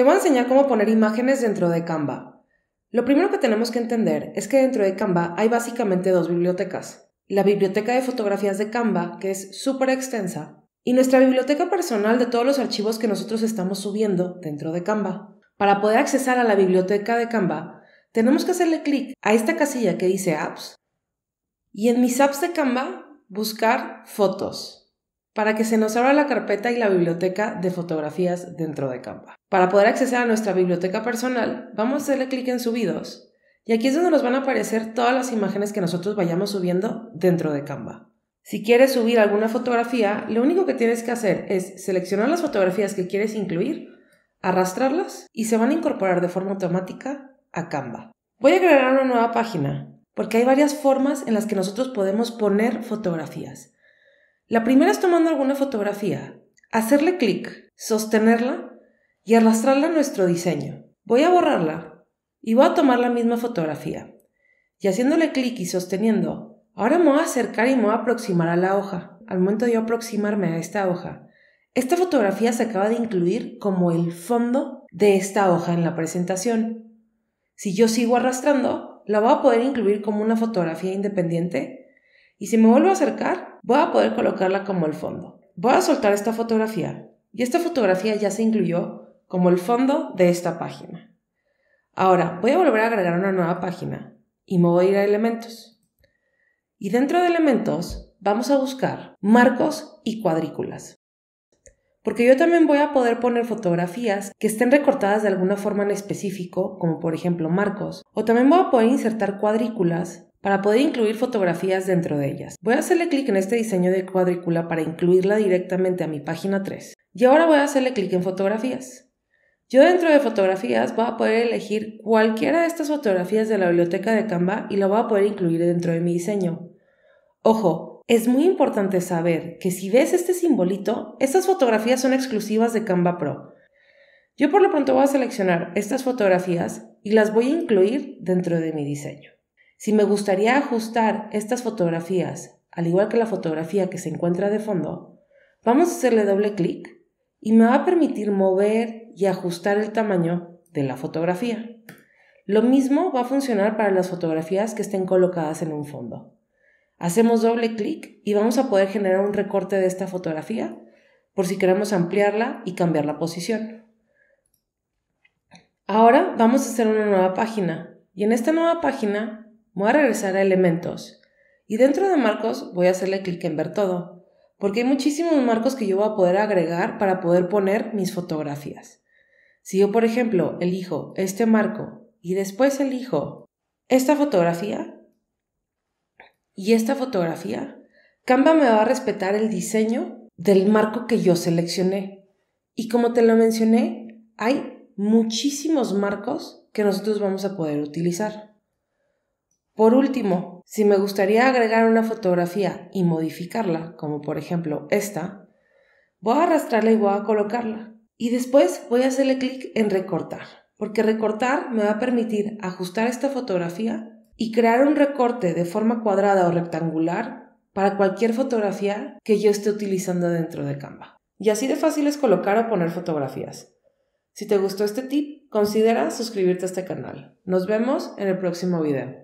Te voy a enseñar cómo poner imágenes dentro de Canva. Lo primero que tenemos que entender es que dentro de Canva hay básicamente dos bibliotecas. La biblioteca de fotografías de Canva, que es súper extensa, y nuestra biblioteca personal de todos los archivos que nosotros estamos subiendo dentro de Canva. Para poder accesar a la biblioteca de Canva, tenemos que hacerle clic a esta casilla que dice Apps y en mis apps de Canva buscar fotos para que se nos abra la carpeta y la biblioteca de fotografías dentro de Canva. Para poder acceder a nuestra biblioteca personal, vamos a hacerle clic en Subidos y aquí es donde nos van a aparecer todas las imágenes que nosotros vayamos subiendo dentro de Canva. Si quieres subir alguna fotografía, lo único que tienes que hacer es seleccionar las fotografías que quieres incluir, arrastrarlas y se van a incorporar de forma automática a Canva. Voy a crear una nueva página porque hay varias formas en las que nosotros podemos poner fotografías. La primera es tomando alguna fotografía, hacerle clic, sostenerla y arrastrarla a nuestro diseño. Voy a borrarla y voy a tomar la misma fotografía. Y haciéndole clic y sosteniendo, ahora me voy a acercar y me voy a aproximar a la hoja. Al momento de aproximarme a esta hoja, esta fotografía se acaba de incluir como el fondo de esta hoja en la presentación. Si yo sigo arrastrando, la voy a poder incluir como una fotografía independiente y si me vuelvo a acercar, voy a poder colocarla como el fondo. Voy a soltar esta fotografía y esta fotografía ya se incluyó como el fondo de esta página. Ahora, voy a volver a agregar una nueva página y me voy a ir a elementos. Y dentro de elementos vamos a buscar marcos y cuadrículas. Porque yo también voy a poder poner fotografías que estén recortadas de alguna forma en específico, como por ejemplo marcos, o también voy a poder insertar cuadrículas para poder incluir fotografías dentro de ellas. Voy a hacerle clic en este diseño de cuadrícula para incluirla directamente a mi página 3. Y ahora voy a hacerle clic en fotografías. Yo dentro de fotografías voy a poder elegir cualquiera de estas fotografías de la biblioteca de Canva y la voy a poder incluir dentro de mi diseño. Ojo, es muy importante saber que si ves este simbolito, estas fotografías son exclusivas de Canva Pro. Yo por lo pronto voy a seleccionar estas fotografías y las voy a incluir dentro de mi diseño. Si me gustaría ajustar estas fotografías, al igual que la fotografía que se encuentra de fondo, vamos a hacerle doble clic y me va a permitir mover y ajustar el tamaño de la fotografía. Lo mismo va a funcionar para las fotografías que estén colocadas en un fondo. Hacemos doble clic y vamos a poder generar un recorte de esta fotografía por si queremos ampliarla y cambiar la posición. Ahora vamos a hacer una nueva página y en esta nueva página voy a regresar a elementos y dentro de marcos voy a hacerle clic en ver todo porque hay muchísimos marcos que yo voy a poder agregar para poder poner mis fotografías. Si yo, por ejemplo, elijo este marco y después elijo esta fotografía y esta fotografía, Canva me va a respetar el diseño del marco que yo seleccioné. Y como te lo mencioné, hay muchísimos marcos que nosotros vamos a poder utilizar. Por último, si me gustaría agregar una fotografía y modificarla, como por ejemplo esta, voy a arrastrarla y voy a colocarla. Y después voy a hacerle clic en recortar, porque recortar me va a permitir ajustar esta fotografía y crear un recorte de forma cuadrada o rectangular para cualquier fotografía que yo esté utilizando dentro de Canva. Y así de fácil es colocar o poner fotografías. Si te gustó este tip, considera suscribirte a este canal. Nos vemos en el próximo video.